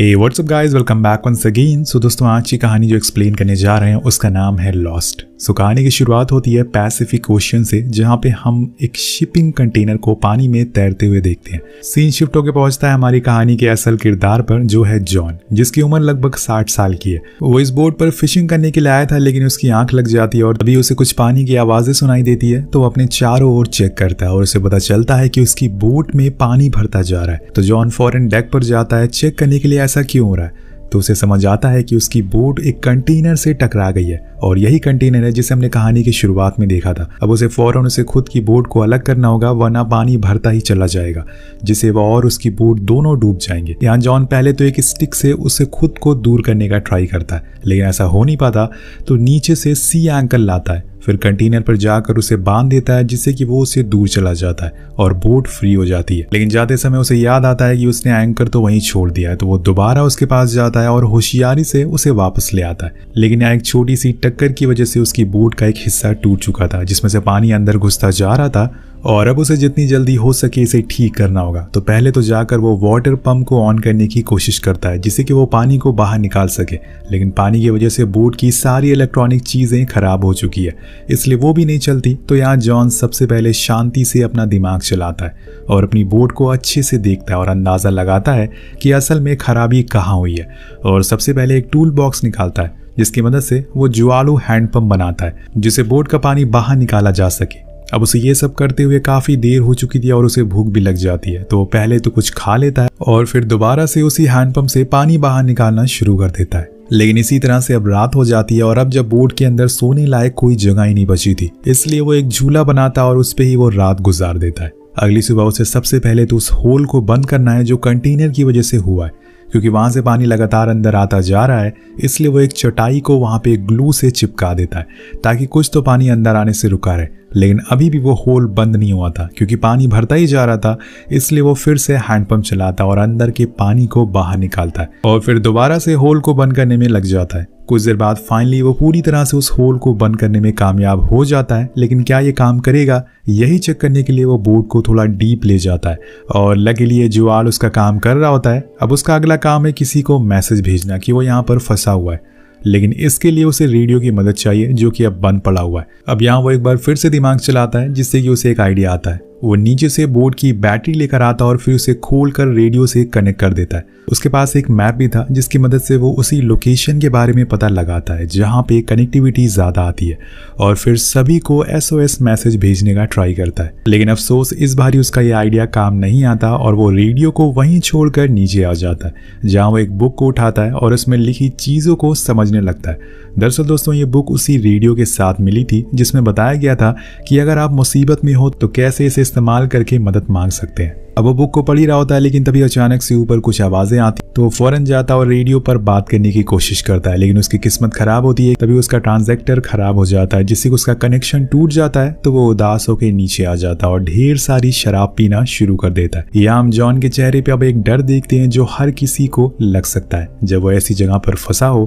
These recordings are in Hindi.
ए what's up guys welcome back once again so दोस्तों आज की कहानी जो एक्सप्लेन करने जा रहे हैं उसका नाम है लॉस्ट सो कहानी की शुरुआत होती है पैसिफिक ओशियन से जहाँ पे हम एक शिपिंग कंटेनर को पानी में तैरते हुए देखते हैं सीन शिफ्ट होकर पहुंचता है हमारी कहानी के असल किरदार पर जो है जॉन जिसकी उम्र लगभग साठ साल की है वो इस बोट पर फिशिंग करने के लिए आया था लेकिन उसकी आंख लग जाती है और तभी उसे कुछ पानी की आवाजें सुनाई देती है तो वो अपने चारों ओर चेक करता है और उसे पता चलता है कि उसकी बोट में पानी भरता जा रहा है तो जॉन फॉरन डेक पर जाता है चेक करने के लिए ऐसा क्यों हो रहा है तो उसे समझ आता है कि उसकी बोट एक कंटेनर से टकरा गई है और यही कंटेनर है जिसे हमने कहानी की शुरुआत में देखा था अब उसे फौरन उसे खुद की बोट को अलग करना होगा वरना पानी भरता ही चला जाएगा जिसे वह और उसकी बोट दोनों डूब जाएंगे यहाँ जॉन पहले तो एक स्टिक से उसे खुद को दूर करने का ट्राई करता है लेकिन ऐसा हो नहीं पाता तो नीचे से सी एंकल लाता है फिर कंटेनर पर जाकर उसे बांध देता है जिससे कि वो उसे दूर चला जाता है और बोट फ्री हो जाती है लेकिन जाते समय उसे याद आता है कि उसने एंकर तो वहीं छोड़ दिया है तो वो दोबारा उसके पास जाता है और होशियारी से उसे वापस ले आता है लेकिन एक छोटी सी टक्कर की वजह से उसकी बोट का एक हिस्सा टूट चुका था जिसमें से पानी अंदर घुसता जा रहा था और अब उसे जितनी जल्दी हो सके इसे ठीक करना होगा तो पहले तो जाकर वो वाटर पंप को ऑन करने की कोशिश करता है जिससे कि वो पानी को बाहर निकाल सके लेकिन पानी की वजह से बोट की सारी इलेक्ट्रॉनिक चीज़ें खराब हो चुकी है इसलिए वो भी नहीं चलती तो यहाँ जॉन सबसे पहले शांति से अपना दिमाग चलाता है और अपनी बोट को अच्छे से देखता है और अंदाज़ा लगाता है कि असल में खराबी कहाँ हुई है और सबसे पहले एक टूल बॉक्स निकालता है जिसकी मदद से वो ज्वालू हैंडपम्प बनाता है जिसे बोट का पानी बाहर निकाला जा सके अब उसे ये सब करते हुए काफ़ी देर हो चुकी थी और उसे भूख भी लग जाती है तो पहले तो कुछ खा लेता है और फिर दोबारा से उसी हैंडपम्प से पानी बाहर निकालना शुरू कर देता है लेकिन इसी तरह से अब रात हो जाती है और अब जब बोर्ड के अंदर सोने लायक कोई जगह ही नहीं बची थी इसलिए वो एक झूला बनाता और उस पर ही वो रात गुजार देता है अगली सुबह उसे सबसे पहले तो उस होल को बंद करना है जो कंटेनर की वजह से हुआ है क्योंकि वहाँ से पानी लगातार अंदर आता जा रहा है इसलिए वो एक चटाई को वहाँ पे ग्लू से चिपका देता है ताकि कुछ तो पानी अंदर आने से रुका रहे लेकिन अभी भी वो होल बंद नहीं हुआ था क्योंकि पानी भरता ही जा रहा था इसलिए वो फिर से हैंडपम्प चलाता और अंदर के पानी को बाहर निकालता है और फिर दोबारा से होल को बंद करने में लग जाता है कुछ देर बाद फाइनली वो पूरी तरह से उस होल को बंद करने में कामयाब हो जाता है लेकिन क्या ये काम करेगा यही चेक करने के लिए वो बोट को थोड़ा डीप ले जाता है और लकीली ये जुआल उसका काम कर रहा होता है अब उसका अगला काम है किसी को मैसेज भेजना कि वो यहाँ पर फंसा हुआ है लेकिन इसके लिए उसे रेडियो की मदद चाहिए जो कि अब बंद पड़ा हुआ है अब यहाँ वो एक बार फिर से दिमाग चलाता है जिससे कि उसे एक आइडिया आता है वो नीचे से बोर्ड की बैटरी लेकर आता और फिर उसे खोल कर रेडियो से कनेक्ट कर देता है उसके पास एक मैप भी था जिसकी मदद से वो उसी लोकेशन के बारे में पता लगाता है जहाँ पे कनेक्टिविटी ज़्यादा आती है और फिर सभी को एस मैसेज भेजने का ट्राई करता है लेकिन अफसोस इस बारी उसका ये आइडिया काम नहीं आता और वो रेडियो को वहीं छोड़कर नीचे आ जाता है जहाँ वो एक बुक को उठाता है और उसमें लिखी चीज़ों को समझने लगता है दरअसल दोस्तों ये बुक उसी रेडियो के साथ मिली थी जिसमें बताया गया था कि अगर आप मुसीबत में हो तो कैसे इसे इस्तेमाल करके मदद मांग सकते हैं अब वो बुक को पढ़ ही रहा होता है लेकिन तभी अचानक से ऊपर कुछ आवाजें आती तो वो फौरन जाता और रेडियो पर बात करने की कोशिश करता है लेकिन उसकी किस्मत खराब होती है तभी उसका ट्रांजेक्टर खराब हो जाता है जिससे उसका कनेक्शन टूट जाता है तो वो उदास होकर नीचे आ जाता है और ढेर सारी शराब पीना शुरू कर देता है या जॉन के चेहरे पे अब एक डर देखते हैं जो हर किसी को लग सकता है जब वो ऐसी जगह पर फंसा हो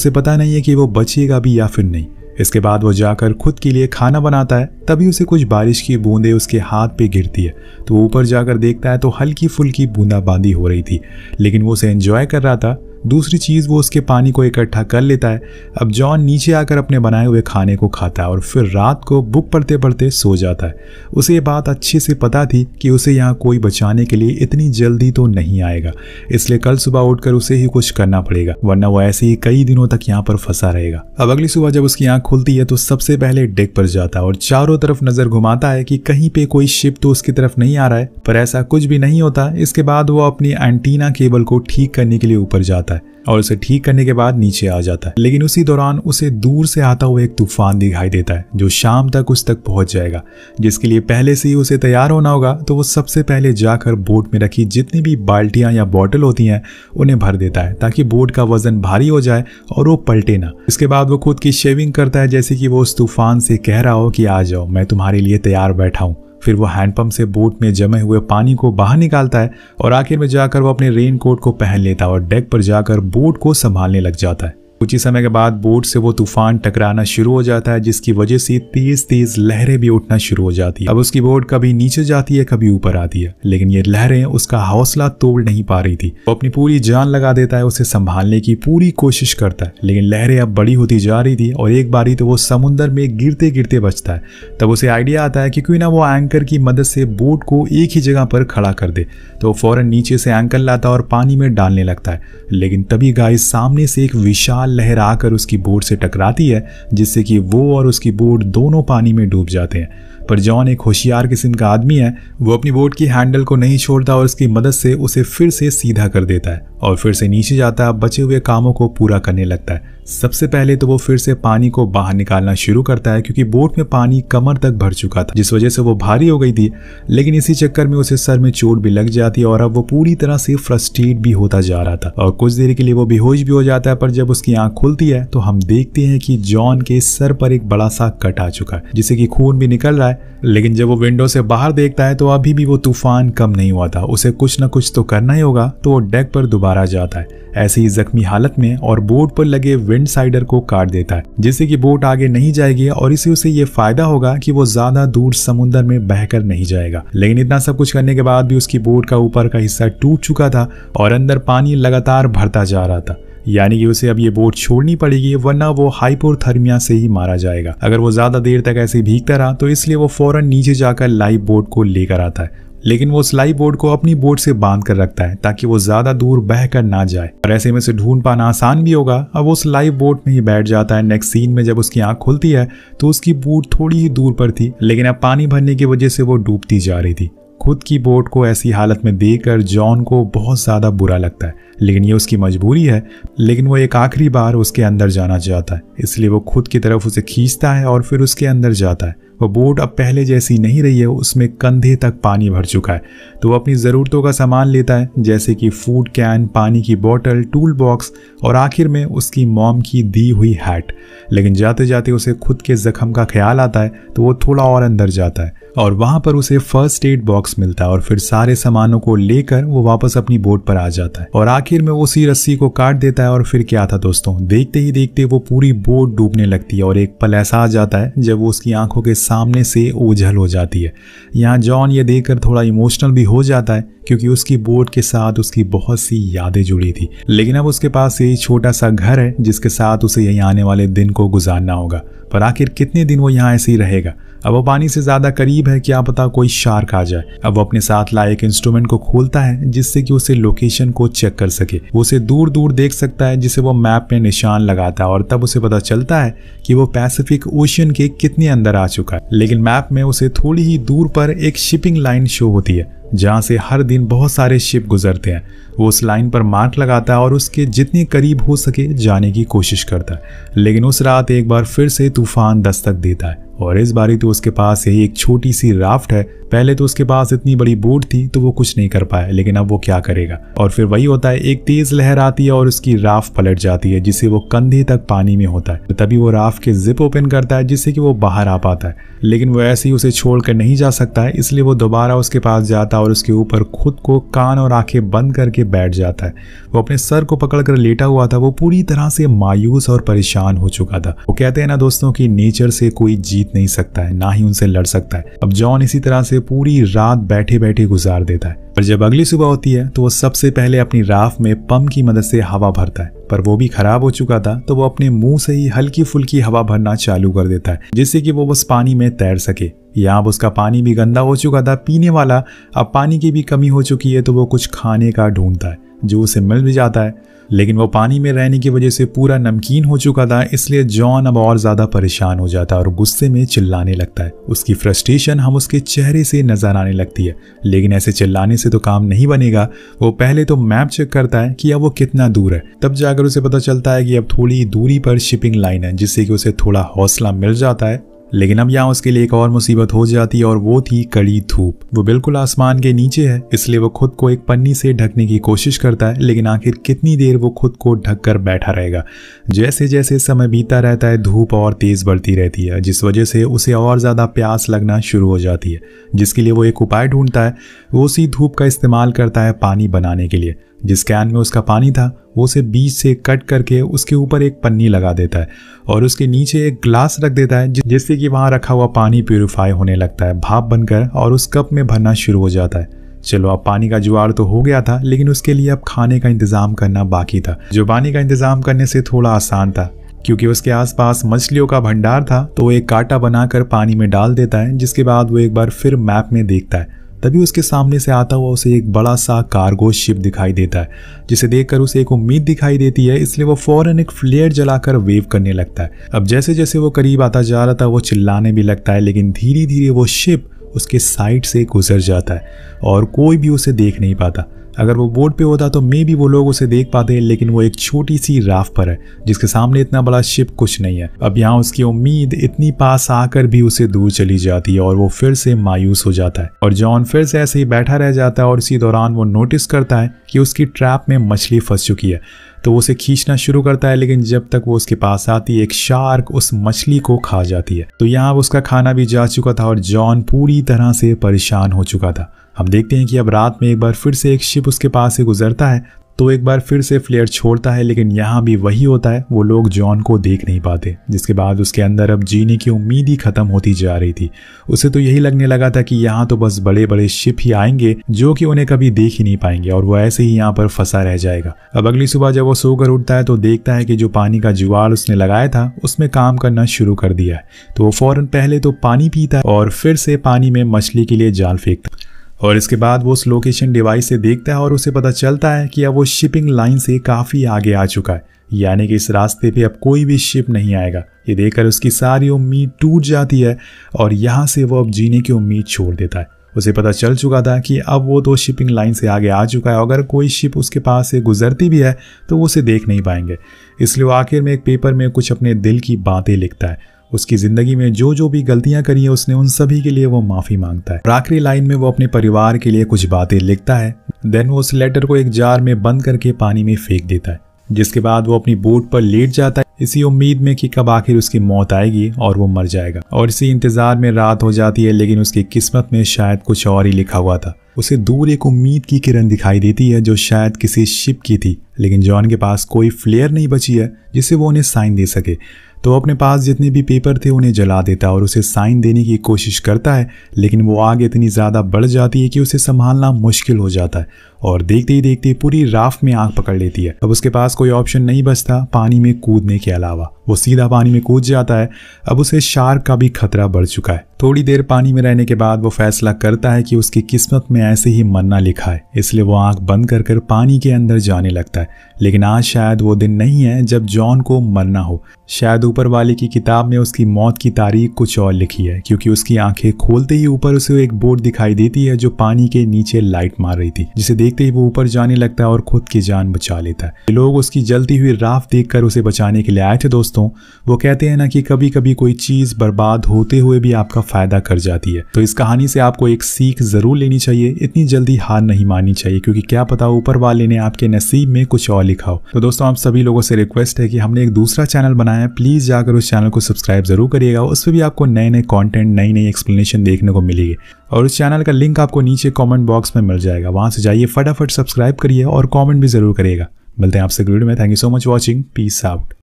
उसे पता नहीं है कि वो बचेगा भी या फिर नहीं इसके बाद वो जाकर खुद के लिए खाना बनाता है तभी उसे कुछ बारिश की बूंदें उसके हाथ पे गिरती है तो वो ऊपर जाकर देखता है तो हल्की फुल्की बूंदाबांदी हो रही थी लेकिन वो उसे एंजॉय कर रहा था दूसरी चीज़ वो उसके पानी को इकट्ठा कर लेता है अब जॉन नीचे आकर अपने बनाए हुए खाने को खाता है और फिर रात को बुक पढ़ते पढ़ते सो जाता है उसे ये बात अच्छे से पता थी कि उसे यहाँ कोई बचाने के लिए इतनी जल्दी तो नहीं आएगा इसलिए कल सुबह उठकर उसे ही कुछ करना पड़ेगा वरना वो ऐसे ही कई दिनों तक यहाँ पर फंसा रहेगा अब अगली सुबह जब उसकी आँख खुलती है तो सबसे पहले डेक पर जाता है और चारों तरफ नजर घुमाता है कि कहीं पे कोई शिप तो उसकी तरफ नहीं आ रहा है पर ऐसा कुछ भी नहीं होता इसके बाद वो अपनी एंटीना केबल को ठीक करने के लिए ऊपर जाता है और उसे ठीक करने के बाद नीचे आ जाता है लेकिन उसी दौरान उसे दूर से आता हुआ एक तूफान दिखाई देता है जो शाम तक उस तक पहुंच जाएगा जिसके लिए पहले से ही उसे तैयार होना होगा तो वो सबसे पहले जाकर बोट में रखी जितनी भी बाल्टियां या बॉटल होती हैं उन्हें भर देता है ताकि बोट का वजन भारी हो जाए और वो पलटे ना इसके बाद वो खुद की शेविंग करता है जैसे कि वो उस तूफान से कह रहा हो कि आ जाओ मैं तुम्हारे लिए तैयार बैठा हूँ फिर वो हैंडपम्प से बोट में जमे हुए पानी को बाहर निकालता है और आखिर में जाकर वो अपने रेन कोट को पहन लेता है और डेक पर जाकर बोट को संभालने लग जाता है कुछ ही समय के बाद बोट से वो तूफान टकराना शुरू हो जाता है जिसकी वजह से तेज तेज लहरें भी उठना शुरू हो जाती है अब उसकी बोट कभी नीचे जाती है कभी ऊपर आती है लेकिन ये लहरें उसका हौसला तोड़ नहीं पा रही थी वो अपनी पूरी जान लगा देता है उसे संभालने की पूरी कोशिश करता है लेकिन लहरें अब बड़ी होती जा रही थी और एक बारी तो वो समुन्द्र में गिरते गिरते बचता है तब उसे आइडिया आता है कि क्यों ना वो एंकर की मदद से बोट को एक ही जगह पर खड़ा कर दे तो फौरन नीचे से एंकर लाता और पानी में डालने लगता है लेकिन तभी गाय सामने से एक विशाल लहराकर उसकी बोट से टकराती है जिससे कि वो और उसकी बोट दोनों पानी में डूब जाते हैं पर जॉन एक होशियार किस्म का आदमी है वो अपनी बोट की हैंडल को नहीं छोड़ता और उसकी मदद से उसे फिर से सीधा कर देता है और फिर से नीचे जाता है बचे हुए कामों को पूरा करने लगता है सबसे पहले तो वो फिर से पानी को बाहर निकालना शुरू करता है क्योंकि बोट में पानी कमर तक भर चुका था जिस वजह से वो भारी हो गई थी लेकिन इसी चक्कर में उसे सर में चोट भी लग जाती है और अब वो पूरी तरह से फ्रस्ट्रेट भी होता जा रहा था और कुछ देर के लिए वो बेहोश भी हो जाता है पर जब उसकी आंख खुलती है तो हम देखते हैं कि जॉन के सर पर एक बड़ा सा कट आ चुका है जिससे कि खून भी निकल रहा है लेकिन जब वो विंडो से बाहर देखता है तो अभी भी वो तूफान कम नहीं हुआ था उसे कुछ ना कुछ तो करना ही होगा तो वो डेक पर दोबारा जाता है ऐसे ही जख्मी हालत में और बोर्ड पर लगे विंड साइडर को काट देता है जिससे कि बोट आगे नहीं जाएगी और इसी उसे ये फायदा होगा कि वो ज्यादा दूर समुद्र में बहकर नहीं जाएगा लेकिन इतना सब कुछ करने के बाद भी उसकी बोट का ऊपर का हिस्सा टूट चुका था और अंदर पानी लगातार भरता जा रहा था यानी कि उसे अब ये बोट छोड़नी पड़ेगी वरना वो हाइपोथर्मिया से ही मारा जाएगा अगर वो ज्यादा देर तक ऐसे भीगता रहा तो इसलिए वो फौरन नीचे जाकर लाइफ बोट को लेकर आता है लेकिन वो स्लाई बोर्ड को अपनी बोर्ड से बांध कर रखता है ताकि वो ज्यादा दूर बह कर ना जाए और ऐसे में उसे ढूंढ पाना आसान भी होगा अब वो स्लाई बोर्ड में ही बैठ जाता है नेक्स्ट सीन में जब उसकी आंख खुलती है तो उसकी बोट थोड़ी ही दूर पर थी लेकिन अब पानी भरने की वजह से वो डूबती जा रही थी खुद की बोट को ऐसी हालत में देखकर जॉन को बहुत ज़्यादा बुरा लगता है लेकिन ये उसकी मजबूरी है लेकिन वो एक आखिरी बार उसके अंदर जाना चाहता है इसलिए वो खुद की तरफ उसे खींचता है और फिर उसके अंदर जाता है वह बोट अब पहले जैसी नहीं रही है उसमें कंधे तक पानी भर चुका है तो वो अपनी ज़रूरतों का सामान लेता है जैसे कि फूड कैन पानी की बोतल टूल बॉक्स और आखिर में उसकी मॉम की दी हुई हैट लेकिन जाते जाते उसे खुद के ज़ख्म का ख्याल आता है तो वो थोड़ा और अंदर जाता है और वहाँ पर उसे फर्स्ट एड बॉक्स मिलता है और फिर सारे सामानों को लेकर वो वापस अपनी बोट पर आ जाता है और आखिर में उसी रस्सी को काट देता है और फिर क्या था दोस्तों देखते ही देखते वो पूरी बोट डूबने लगती है और एक पल ऐसा आ जाता है जब वो उसकी आंखों के सामने से ओझल हो जाती है यहाँ जॉन ये देखकर थोड़ा इमोशनल भी हो जाता है क्योंकि उसकी बोट के साथ उसकी बहुत सी यादें जुड़ी थी लेकिन अब उसके पास यही छोटा सा घर है जिसके साथ उसे यही आने वाले दिन को गुजारना होगा पर आखिर कितने दिन वो यहाँ ऐसे ही रहेगा अब वो पानी से ज्यादा करीब है क्या पता कोई शार्क आ जाए अब वो अपने साथ लाए एक इंस्ट्रूमेंट को खोलता है जिससे कि उसे लोकेशन को चेक कर सके वो उसे दूर दूर देख सकता है जिसे वो मैप में निशान लगाता है और तब उसे पता चलता है कि वो पैसिफिक ओशियन के कितने अंदर आ चुका है लेकिन मैप में उसे थोड़ी ही दूर पर एक शिपिंग लाइन शो होती है जहाँ से हर दिन बहुत सारे शिप गुजरते हैं वो उस लाइन पर मार्क लगाता है और उसके जितने करीब हो सके जाने की कोशिश करता है लेकिन उस रात एक बार फिर से तूफान दस्तक देता है और इस बारी तो उसके पास यही एक छोटी सी राफ्ट है पहले तो उसके पास इतनी बड़ी बोट थी तो वो कुछ नहीं कर पाया लेकिन अब वो क्या करेगा और फिर वही होता है एक तेज लहर आती है और उसकी राफ्ट पलट जाती है जिसे वो कंधे तक पानी में होता है तभी वो राफ्ट के जिप ओपन करता है जिससे कि वो बाहर आ पाता है लेकिन वो ऐसे ही उसे छोड़कर नहीं जा सकता है इसलिए वो दोबारा उसके पास जाता है और उसके ऊपर खुद को कान और आंखें बंद करके के बैठ जाता है वो अपने सर को पकड़कर लेटा हुआ था वो पूरी तरह से मायूस और परेशान हो चुका था वो कहते हैं ना दोस्तों कि नेचर से कोई जीत नहीं सकता है ना ही उनसे लड़ सकता है अब जॉन इसी तरह से पूरी रात बैठे बैठे गुजार देता है पर जब अगली सुबह होती है तो वो सबसे पहले अपनी राफ में पम्प की मदद से हवा भरता है पर वो भी खराब हो चुका था तो वो अपने मुंह से ही हल्की फुल्की हवा भरना चालू कर देता है जिससे कि वो बस पानी में तैर सके यहाँ उसका पानी भी गंदा हो चुका था पीने वाला अब पानी की भी कमी हो चुकी है तो वो कुछ खाने का ढूंढता है जो उसे मिल भी जाता है लेकिन वो पानी में रहने की वजह से पूरा नमकीन हो चुका था इसलिए जॉन अब और ज़्यादा परेशान हो जाता है और गुस्से में चिल्लाने लगता है उसकी फ्रस्ट्रेशन हम उसके चेहरे से नज़र आने लगती है लेकिन ऐसे चिल्लाने से तो काम नहीं बनेगा वो पहले तो मैप चेक करता है कि अब वो कितना दूर है तब जाकर उसे पता चलता है कि अब थोड़ी दूरी पर शिपिंग लाइन है जिससे कि उसे थोड़ा हौसला मिल जाता है लेकिन अब यहाँ उसके लिए एक और मुसीबत हो जाती और वो थी कड़ी धूप वो बिल्कुल आसमान के नीचे है इसलिए वो खुद को एक पन्नी से ढकने की कोशिश करता है लेकिन आखिर कितनी देर वो खुद को ढक कर बैठा रहेगा जैसे जैसे समय बीता रहता है धूप और तेज बढ़ती रहती है जिस वजह से उसे और ज़्यादा प्यास लगना शुरू हो जाती है जिसके लिए वो एक उपाय ढूंढता है वो उसी धूप का इस्तेमाल करता है पानी बनाने के लिए जिस कैन में उसका पानी था वो उसे बीच से कट करके उसके ऊपर एक पन्नी लगा देता है और उसके नीचे एक ग्लास रख देता है जिससे कि वहाँ रखा हुआ पानी प्योरीफाई होने लगता है भाप बनकर और उस कप में भरना शुरू हो जाता है चलो अब पानी का जुगाड़ तो हो गया था लेकिन उसके लिए अब खाने का इंतज़ाम करना बाकी था जो पानी का इंतज़ाम करने से थोड़ा आसान था क्योंकि उसके आसपास मछलियों का भंडार था तो वो एक कांटा बनाकर पानी में डाल देता है जिसके बाद वो एक बार फिर मैप में देखता है तभी उसके सामने से आता हुआ उसे एक बड़ा सा कार्गो शिप दिखाई देता है जिसे देखकर उसे एक उम्मीद दिखाई देती है इसलिए वो फौरन एक फ्लेयर जलाकर वेव करने लगता है अब जैसे जैसे वो करीब आता जा रहा था वो चिल्लाने भी लगता है लेकिन धीरे धीरे वो शिप उसके साइड से गुजर जाता है और कोई भी उसे देख नहीं पाता अगर वो बोट पे होता तो मे भी वो लोग उसे देख पाते लेकिन वो एक छोटी सी राफ पर है जिसके सामने इतना बड़ा शिप कुछ नहीं है अब यहाँ उसकी उम्मीद इतनी पास आकर भी उसे दूर चली जाती है और वो फिर से मायूस हो जाता है और जॉन फिर से ऐसे ही बैठा रह जाता है और इसी दौरान वो नोटिस करता है कि उसकी ट्रैप में मछली फंस चुकी है तो वो उसे खींचना शुरू करता है लेकिन जब तक वो उसके पास आती है एक शार्क उस मछली को खा जाती है तो यहाँ उसका खाना भी जा चुका था और जॉन पूरी तरह से परेशान हो चुका था हम देखते हैं कि अब रात में एक बार फिर से एक शिप उसके पास से गुजरता है तो एक बार फिर से फ्लेयर छोड़ता है लेकिन यहाँ भी वही होता है वो लोग जॉन को देख नहीं पाते जिसके बाद उसके अंदर अब जीने की उम्मीद ही खत्म होती जा रही थी उसे तो यही लगने लगा था कि यहाँ तो बस बड़े बड़े शिप ही आएंगे जो कि उन्हें कभी देख ही नहीं पाएंगे और वो ऐसे ही यहाँ पर फंसा रह जाएगा अब अगली सुबह जब वो सोकर उठता है तो देखता है कि जो पानी का जुआड़ उसने लगाया था उसमें काम करना शुरू कर दिया है तो वो फौरन पहले तो पानी पीता है और फिर से पानी में मछली के लिए जाल फेंकता है और इसके बाद वो उस लोकेशन डिवाइस से देखता है और उसे पता चलता है कि अब वो शिपिंग लाइन से काफ़ी आगे आ चुका है यानी कि इस रास्ते पे अब कोई भी शिप नहीं आएगा ये देखकर उसकी सारी उम्मीद टूट जाती है और यहाँ से वो अब जीने की उम्मीद छोड़ देता है उसे पता चल चुका था कि अब वो तो शिपिंग लाइन से आगे आ चुका है अगर कोई शिप उसके पास से गुजरती भी है तो वो उसे देख नहीं पाएंगे इसलिए वो आखिर में एक पेपर में कुछ अपने दिल की बातें लिखता है उसकी जिंदगी में जो जो भी गलतियां करी है उसने उन सभी के लिए वो माफी मांगता है आखिरी लाइन में वो अपने परिवार के लिए कुछ बातें लिखता है देन वो उस लेटर को एक जार में बंद करके पानी में फेंक देता है जिसके बाद वो अपनी बोट पर लेट जाता है इसी उम्मीद में कि कब आखिर उसकी मौत आएगी और वो मर जाएगा और इसी इंतजार में रात हो जाती है लेकिन उसकी किस्मत में शायद कुछ और ही लिखा हुआ था उसे दूर एक उम्मीद की किरण दिखाई देती है जो शायद किसी शिप की थी लेकिन जॉन के पास कोई फ्लेयर नहीं बची है जिसे वो उन्हें साइन दे सके तो अपने पास जितने भी पेपर थे उन्हें जला देता है और उसे साइन देने की कोशिश करता है लेकिन वो आग इतनी ज़्यादा बढ़ जाती है कि उसे संभालना मुश्किल हो जाता है और देखते ही देखते पूरी राफ्ट में आंख पकड़ लेती है अब उसके पास कोई ऑप्शन नहीं बचता पानी में कूदने के अलावा वो सीधा पानी में कूद जाता है अब उसे शार्क का भी खतरा बढ़ चुका है थोड़ी देर पानी में रहने के बाद वो फैसला करता है कि उसकी किस्मत में ऐसे ही मरना लिखा है इसलिए वो आंख बंद कर कर पानी के अंदर जाने लगता है लेकिन आज शायद वो दिन नहीं है जब जॉन को मरना हो शायद ऊपर वाले की किताब में उसकी मौत की तारीख कुछ और लिखी है क्योंकि उसकी आंखें खोलते ही ऊपर उसे एक बोर्ड दिखाई देती है जो पानी के नीचे लाइट मार रही थी जिसे देख देखते ही वो ऊपर जाने लगता है और खुद की जान बचा लेता है लोग उसकी जलती हुई राफ देख उसे बचाने के लिए आए थे दोस्तों वो कहते हैं ना कि कभी कभी कोई चीज़ बर्बाद होते हुए भी आपका फ़ायदा कर जाती है तो इस कहानी से आपको एक सीख ज़रूर लेनी चाहिए इतनी जल्दी हार नहीं माननी चाहिए क्योंकि क्या पता ऊपर वाले ने आपके नसीब में कुछ और लिखा हो तो दोस्तों आप सभी लोगों से रिक्वेस्ट है कि हमने एक दूसरा चैनल बनाया है प्लीज़ जाकर उस चैनल को सब्सक्राइब जरूर करिएगा उस पर भी आपको नए नए कॉन्टेंट नई नई एक्सप्लेनेशन देखने को मिलेगी और उस चैनल का लिंक आपको नीचे कॉमेंट बॉक्स में मिल जाएगा वहां से जाइए फट फटाफट सब्सक्राइब करिए और कॉमेंट भी ज़रूर करिएगा मिलते हैं आपसे वीडियो में thank you so much watching peace out